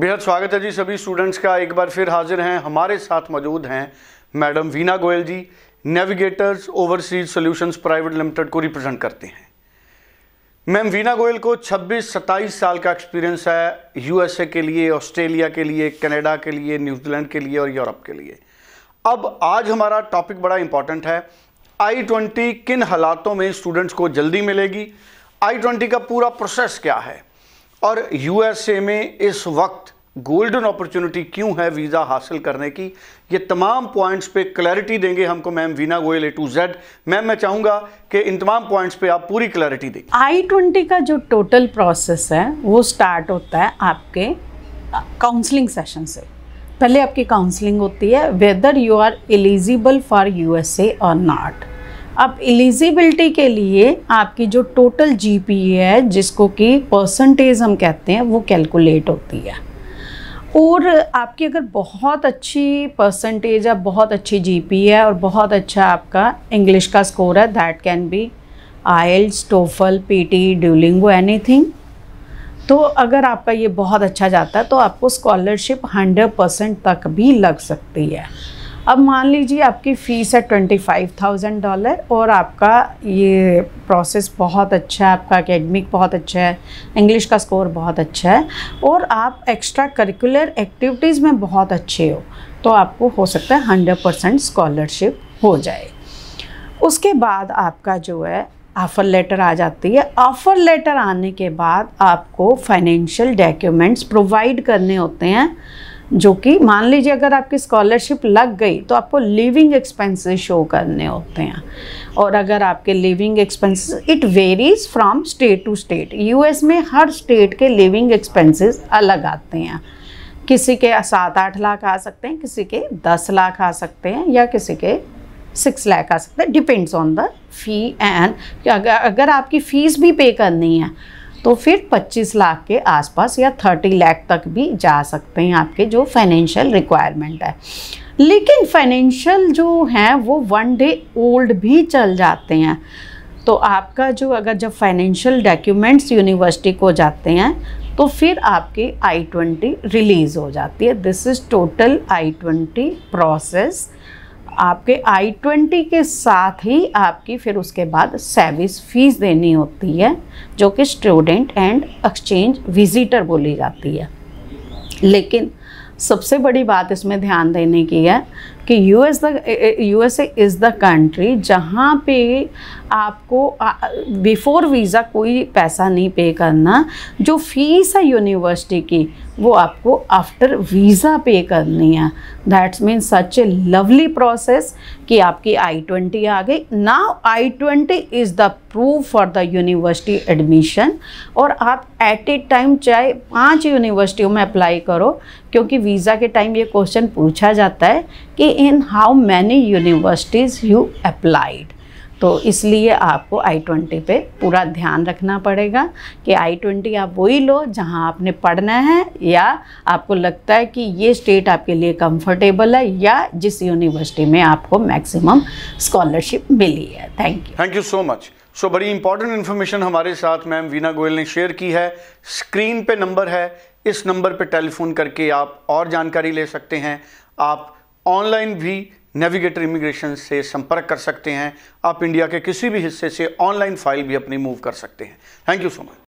बेहद स्वागत है जी सभी स्टूडेंट्स का एक बार फिर हाजिर हैं हमारे साथ मौजूद हैं madam Veena Goyal ji navigators overseas solutions private limited को रिप्रेजेंट करते हैं मैम वीना गोयल को 26-27 साल का एक्सपीरियंस है यूएसए के लिए ऑस्ट्रेलिया के लिए कनाडा के लिए न्यूजीलैंड के लिए और यूरोप के लिए अब आज हमारा टॉपिक बड़ा इंपॉर्टेंट है आई ट्वेंटी किन हालातों में स्टूडेंट्स को जल्दी मिलेगी आई ट्वेंटी का पूरा प्रोसेस क्या है और यूएसए में इस वक्त गोल्डन अपॉर्चुनिटी क्यों है वीज़ा हासिल करने की ये तमाम पॉइंट्स पे क्लैरिटी देंगे हमको ma'am Veena Goyal A to Z ma'am मैं चाहूँगा कि इन तमाम पॉइंट्स पे आप पूरी क्लैरिटी दें आई ट्वेंटी का जो टोटल प्रोसेस है वो स्टार्ट होता है आपके काउंसलिंग सेशन से पहले आपकी काउंसलिंग होती है whether you are eligible for you और नॉट अब एलिजिबिलिटी के लिए आपकी जो टोटल जीपीए e है जिसको कि परसेंटेज हम कहते हैं वो कैलकुलेट होती है और आपकी अगर बहुत अच्छी परसेंटेज है बहुत अच्छी जी e है और बहुत अच्छा आपका इंग्लिश का स्कोर है that can be IELTS TOEFL वो एनी एनीथिंग तो अगर आपका ये बहुत अच्छा जाता है तो आपको स्कॉलरशिप हंड्रेड परसेंट तक भी लग सकती है अब मान लीजिए आपकी फ़ीस है ट्वेंटी फाइव थाउजेंड डॉलर और आपका ये प्रोसेस बहुत अच्छा है आपका अकेडमिक बहुत अच्छा है इंग्लिश का स्कोर बहुत अच्छा है और आप एक्स्ट्रा करिकुलर एक्टिविटीज़ में बहुत अच्छे हो तो आपको हो सकता है हंड्रेड परसेंट स्कॉलरशिप हो जाए उसके बाद आपका जो है ऑफ़र लेटर आ जाती है ऑफ़र लेटर आने के बाद आपको फाइनेंशियल डॉक्यूमेंट्स प्रोवाइड करने होते हैं जो कि मान लीजिए अगर आपकी स्कॉलरशिप लग गई तो आपको लिविंग एक्सपेंसेस शो करने होते हैं और अगर आपके living expenses it varies from state to state US में हर स्टेट के लिविंग एक्सपेंसेस अलग आते हैं किसी के सात आठ लाख आ सकते हैं किसी के दस लाख आ सकते हैं या किसी के सिक्स लाख आ सकते हैं depends on the fee and अगर अगर आपकी फ़ीस भी पे करनी है तो फिर 25 लाख के आसपास या 30 लाख तक भी जा सकते हैं आपके जो फाइनेंशियल रिक्वायरमेंट है लेकिन फाइनेंशियल जो हैं वो वन डे ओल्ड भी चल जाते हैं तो आपका जो अगर जब फाइनेंशियल डॉक्यूमेंट्स यूनिवर्सिटी को जाते हैं तो फिर आपकी आई ट्वेंटी रिलीज़ हो जाती है this is total I twenty process आपके आई ट्वेंटी के साथ ही आपकी फिर उसके बाद सर्विस फीस देनी होती है जो कि स्टूडेंट एंड एक्सचेंज विजिटर बोली जाती है लेकिन सबसे बड़ी बात इसमें ध्यान देने की है कि U S the U S is the country जहाँ पे आपको बिफोर वीज़ा कोई पैसा नहीं पे करना जो फीस है यूनिवर्सिटी की वो आपको आफ्टर वीज़ा पे करनी है that's mean such a lovely process कि आपकी आई ट्वेंटी आ गई now I twenty is the proof for the university admission और आप एट ए टाइम चाहे पांच यूनिवर्सिटियों में अप्लाई करो क्योंकि वीज़ा के टाइम ये क्वेश्चन पूछा जाता है कि in how many universities you applied तो इसलिए आपको आई ट्वेंटी पे पूरा ध्यान रखना पड़ेगा कि आई ट्वेंटी आप वही लो जहां आपने पढ़ना है या आपको लगता है कि ये स्टेट आपके लिए कंफर्टेबल है या जिस यूनिवर्सिटी में आपको मैक्सिमम स्कॉलरशिप मिली है thank you thank you so much so बड़ी इंपॉर्टेंट इन्फॉर्मेशन हमारे साथ मैम वीना गोयल ने शेयर की है स्क्रीन पे नंबर है इस नंबर पर टेलीफोन करके आप और जानकारी ले सकते हैं आप ऑनलाइन भी नेविगेटर इमिग्रेशन से संपर्क कर सकते हैं आप इंडिया के किसी भी हिस्से से ऑनलाइन फाइल भी अपनी मूव कर सकते हैं थैंक यू सो मच